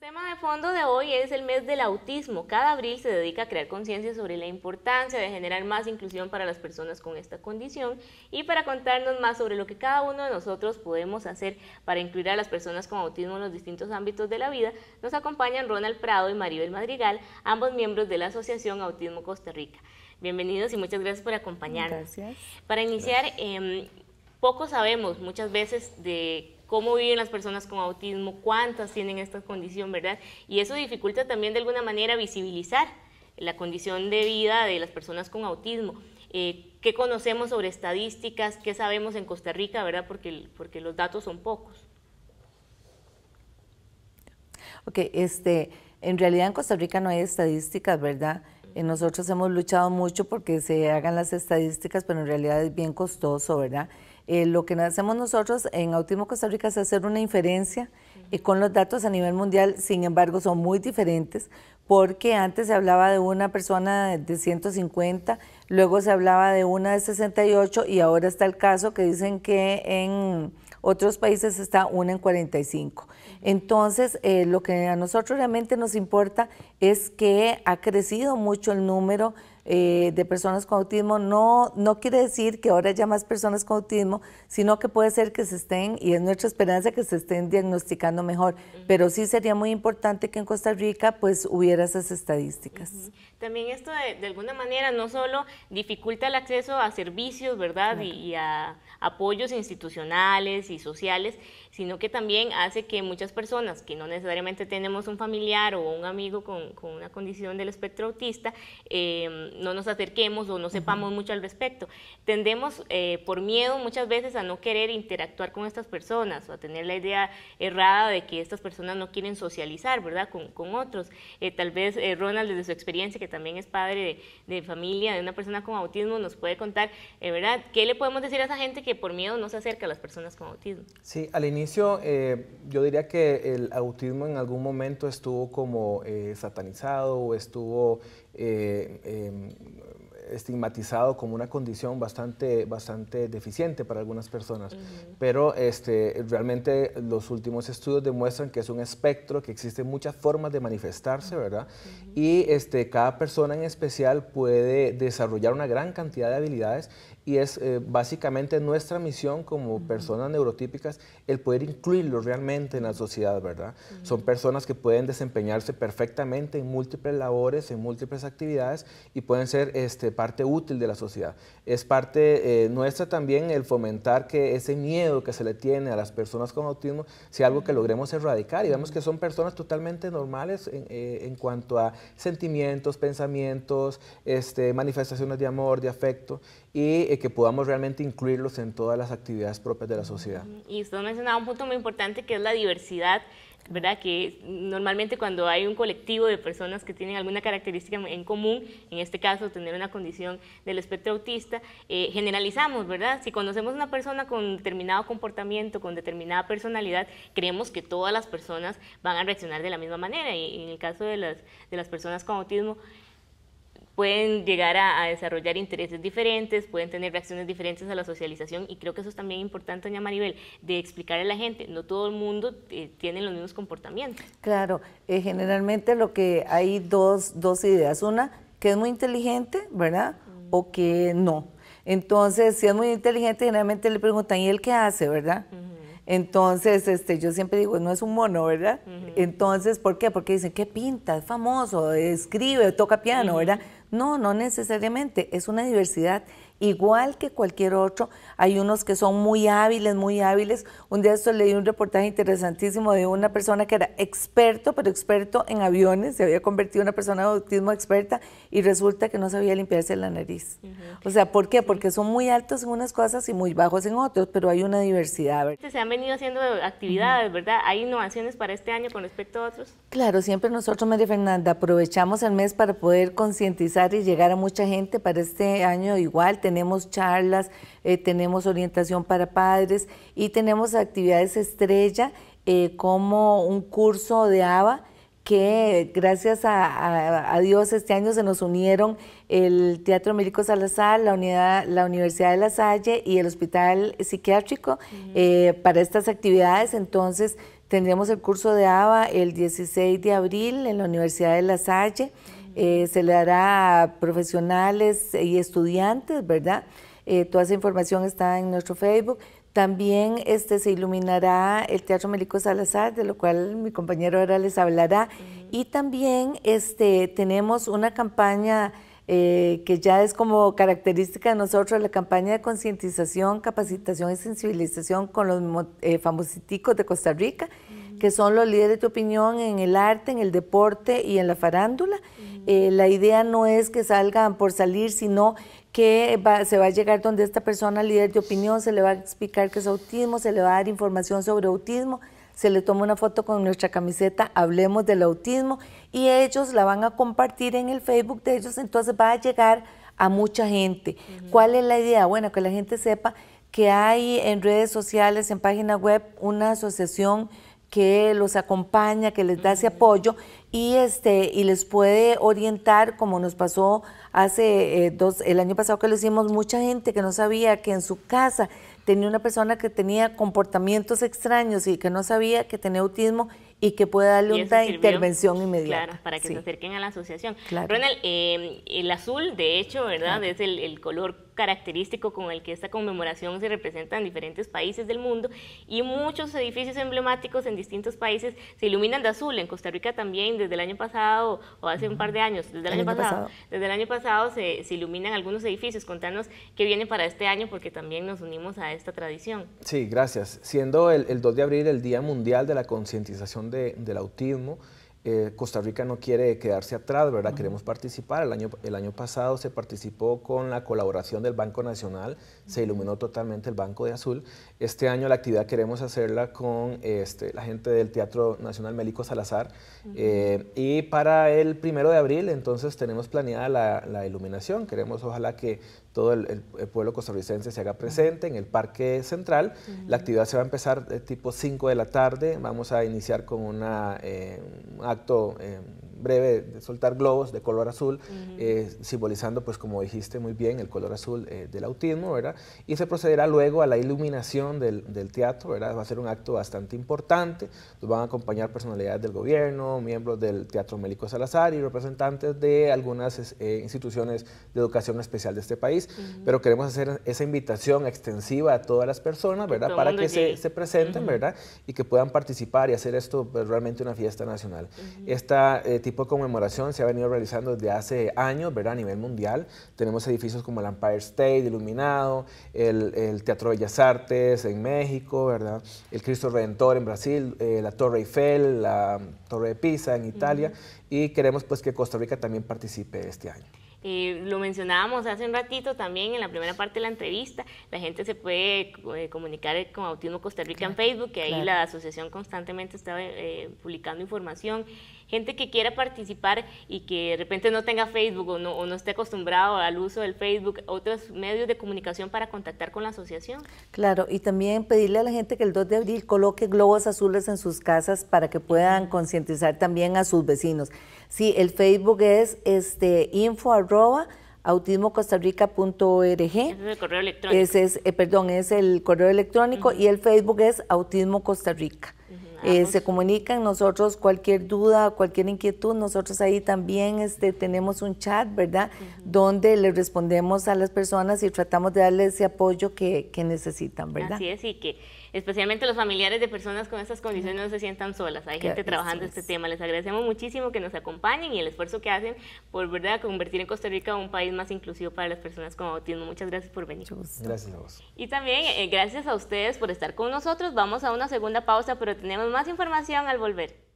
tema de fondo de hoy es el mes del autismo. Cada abril se dedica a crear conciencia sobre la importancia de generar más inclusión para las personas con esta condición y para contarnos más sobre lo que cada uno de nosotros podemos hacer para incluir a las personas con autismo en los distintos ámbitos de la vida, nos acompañan Ronald Prado y Maribel Madrigal, ambos miembros de la Asociación Autismo Costa Rica. Bienvenidos y muchas gracias por acompañarnos. Gracias. Para iniciar, em, poco sabemos muchas veces de cómo viven las personas con autismo, cuántas tienen esta condición, ¿verdad? Y eso dificulta también de alguna manera visibilizar la condición de vida de las personas con autismo. Eh, ¿Qué conocemos sobre estadísticas? ¿Qué sabemos en Costa Rica, verdad? Porque, porque los datos son pocos. Ok, este, en realidad en Costa Rica no hay estadísticas, ¿verdad? Nosotros hemos luchado mucho porque se hagan las estadísticas, pero en realidad es bien costoso, ¿verdad? Eh, lo que hacemos nosotros en Autismo Costa Rica es hacer una inferencia eh, con los datos a nivel mundial, sin embargo son muy diferentes, porque antes se hablaba de una persona de 150, Luego se hablaba de una de 68 y ahora está el caso que dicen que en otros países está una en 45. Entonces, eh, lo que a nosotros realmente nos importa es que ha crecido mucho el número eh, de personas con autismo no, no quiere decir que ahora haya más personas con autismo, sino que puede ser que se estén, y es nuestra esperanza que se estén diagnosticando mejor, pero sí sería muy importante que en Costa Rica pues hubiera esas estadísticas. También esto de, alguna manera no solo dificulta el acceso a servicios, ¿verdad? y, a apoyos institucionales y sociales, sino que también hace que muchas personas que no necesariamente tenemos un familiar o un amigo con, una condición del espectro autista, em, no nos acerquemos o no sepamos mucho al respecto. Tendemos eh, por miedo muchas veces a no querer interactuar con estas personas o a tener la idea errada de que estas personas no quieren socializar, ¿verdad? Con, con otros. Eh, tal vez eh, Ronald, desde su experiencia, que también es padre de, familia de una persona con autismo, nos puede contar, ¿verdad? ¿Qué le podemos decir a esa gente que por miedo no se acerca a las personas con autismo? Sí, al inicio eh, yo diría que el autismo en algún momento estuvo como eh, satanizado o estuvo eh, em, estigmatizado como una condición bastante, bastante deficiente para algunas personas. Pero este, realmente los últimos estudios demuestran que es un espectro, que existen muchas formas de manifestarse, ¿verdad? Y este, cada persona en especial puede desarrollar una gran cantidad de habilidades y es eh, básicamente nuestra misión como personas neurotípicas el poder incluirlos realmente en la sociedad, ¿verdad? Son personas que pueden desempeñarse perfectamente en múltiples labores, en múltiples actividades y pueden ser este, parte útil de la sociedad. Es parte eh, nuestra también el fomentar que ese miedo que se le tiene a las personas con autismo sea algo que logremos erradicar y vemos que son personas totalmente normales en, eh, en cuanto a sentimientos, pensamientos, este, manifestaciones de amor, de afecto y eh, que podamos realmente incluirlos en todas las actividades propias de la sociedad. Y usted mencionaba un punto muy importante que es la diversidad ¿verdad? Que normalmente cuando hay un colectivo de personas que tienen alguna característica en común, en este caso tener una condición del espectro autista, eh, generalizamos, ¿verdad? Si conocemos una persona con determinado comportamiento, con determinada personalidad, creemos que todas las personas van a reaccionar de la misma manera y, y en el caso de las, de las personas con autismo, pueden llegar a, desarrollar intereses diferentes, pueden tener reacciones diferentes a la socialización y creo que eso es también importante, doña Maribel, de explicarle a la gente, no todo el mundo eh, tiene los mismos comportamientos. Claro, eh, generalmente lo que hay dos, dos ideas, una que es muy inteligente, ¿verdad? Mm. O que no. Entonces, si es muy inteligente, generalmente le preguntan, ¿y él qué hace, verdad? Entonces, este, yo siempre digo, no es un mono, ¿verdad? Entonces, ¿por qué? Porque dicen, ¿qué pinta? Es famoso, escribe, toca piano, ¿verdad? No, no necesariamente, es una diversidad igual que cualquier otro. Hay unos que son muy hábiles, muy hábiles. Un día esto leí un reportaje interesantísimo de una persona que era experto, pero experto en aviones, se había convertido en una persona de autismo experta y resulta que no sabía limpiarse la nariz. O sea, ¿por qué? Porque son muy altos en unas cosas y muy bajos en otros, pero hay una diversidad. Se han venido haciendo actividades, ¿verdad? ¿Hay innovaciones para este año con respecto a otros? Claro, siempre nosotros, María Fernanda, aprovechamos el mes para poder concientizar y llegar a mucha gente para este año igual tenemos charlas, eh, tenemos orientación para padres y tenemos actividades estrella eh, como un curso de ABA que gracias a, Dios este año se nos unieron el Teatro médico Salazar, la, unidad, la Universidad de La Salle y el Hospital Psiquiátrico eh, para estas actividades. Entonces tendremos el curso de ABA el 16 de abril en la Universidad de La Salle. Eh, se le dará a profesionales y estudiantes, ¿verdad? Eh, toda esa información está en nuestro Facebook. También este, se iluminará el Teatro Melico Salazar, de lo cual mi compañero ahora les hablará. Y también este, tenemos una campaña eh, que ya es como característica de nosotros, la campaña de concientización, capacitación y sensibilización con los eh, de Costa Rica que son los líderes de opinión en el arte, en el deporte y en la farándula. Eh, la idea no es que salgan por salir, sino que se va a llegar donde esta persona, líder de opinión, se le va a explicar que es autismo, se le va a dar información sobre autismo, se le toma una foto con nuestra camiseta, hablemos del autismo, y ellos la van a compartir en el Facebook de ellos, entonces va a llegar a mucha gente. ¿Cuál es la idea? Bueno, que la gente sepa que hay en redes sociales, en página web, una asociación que los acompaña, que les da ese apoyo y este y les puede orientar como nos pasó hace eh, dos el año pasado que le hicimos mucha gente que no sabía que en su casa tenía una persona que tenía comportamientos extraños y que no sabía que tenía autismo y que puede darle una intervención inmediata. Claro, para que se acerquen a la asociación. Claro. Ronald, eh, el azul, de hecho, ¿verdad? Es el, el color característico con el que esta conmemoración se representa en diferentes países del mundo y muchos edificios emblemáticos en distintos países se iluminan de azul. En Costa Rica también desde el año pasado o hace un par de años, desde el, año, pasado, desde el año pasado se, se iluminan algunos edificios. Contanos qué viene para este año porque también nos unimos a esta tradición. Sí, gracias. Siendo el, el 2 de abril el Día Mundial de la Concientización del Autismo, eh, Costa Rica no quiere quedarse atrás, ¿verdad? Queremos participar. El año, el año pasado se participó con la colaboración del Banco Nacional, se iluminó totalmente el Banco de Azul. Este año la actividad queremos hacerla con este, la gente del Teatro Nacional Melico Salazar. Eh, y para el primero de abril, entonces, tenemos planeada la, la iluminación. Queremos, ojalá, que todo el, pueblo costarricense se haga presente en el Parque Central. La actividad se va a empezar de tipo 5 de la tarde. Vamos a iniciar con una, eh, un acto eh, breve de soltar globos de color azul, eh, simbolizando, pues como dijiste muy bien, el color azul eh, del autismo, ¿verdad? Y se procederá luego a la iluminación del, del, teatro, ¿verdad? Va a ser un acto bastante importante, nos van a acompañar personalidades del gobierno, miembros del Teatro Mélico Salazar y representantes de algunas eh, instituciones de educación especial de este país, pero queremos hacer esa invitación extensiva a todas las personas, ¿verdad? Para que se, presenten, ¿verdad? Y que puedan participar y hacer esto pues, realmente una fiesta nacional. Esta tipo de conmemoración se ha venido realizando desde hace años, ¿verdad? A nivel mundial. Tenemos edificios como el Empire State iluminado, el, Teatro Bellas Artes en México, ¿verdad? El Cristo Redentor en Brasil, eh, la Torre Eiffel, la Torre de Pisa en Italia. Y queremos pues que Costa Rica también participe este año. Eh, lo mencionábamos hace un ratito también en la primera parte de la entrevista. La gente se puede eh, comunicar con Autismo Costa Rica en Facebook, que ahí la asociación constantemente está publicando información gente que quiera participar y que de repente no tenga Facebook o no, esté acostumbrado al uso del Facebook, otros medios de comunicación para contactar con la asociación. Claro, y también pedirle a la gente que el 2 de abril coloque globos azules en sus casas para que puedan concientizar también a sus vecinos. Sí, el Facebook es este info arroba Es el correo electrónico. Ese es, eh, perdón, es el correo electrónico y el Facebook es Autismo Costa Rica. Eh, se comunican nosotros cualquier duda, cualquier inquietud. Nosotros ahí también este, tenemos un chat, ¿verdad? Donde le respondemos a las personas y tratamos de darles ese apoyo que, que necesitan, ¿verdad? Así es, y que especialmente los familiares de personas con estas condiciones no se sientan solas. Hay gente trabajando este tema. Les agradecemos muchísimo que nos acompañen y el esfuerzo que hacen por verdad convertir en Costa Rica un país más inclusivo para las personas con autismo. Muchas gracias por venir. Gracias a vos. Y también eh, gracias a ustedes por estar con nosotros. Vamos a una segunda pausa, pero tenemos más información al volver.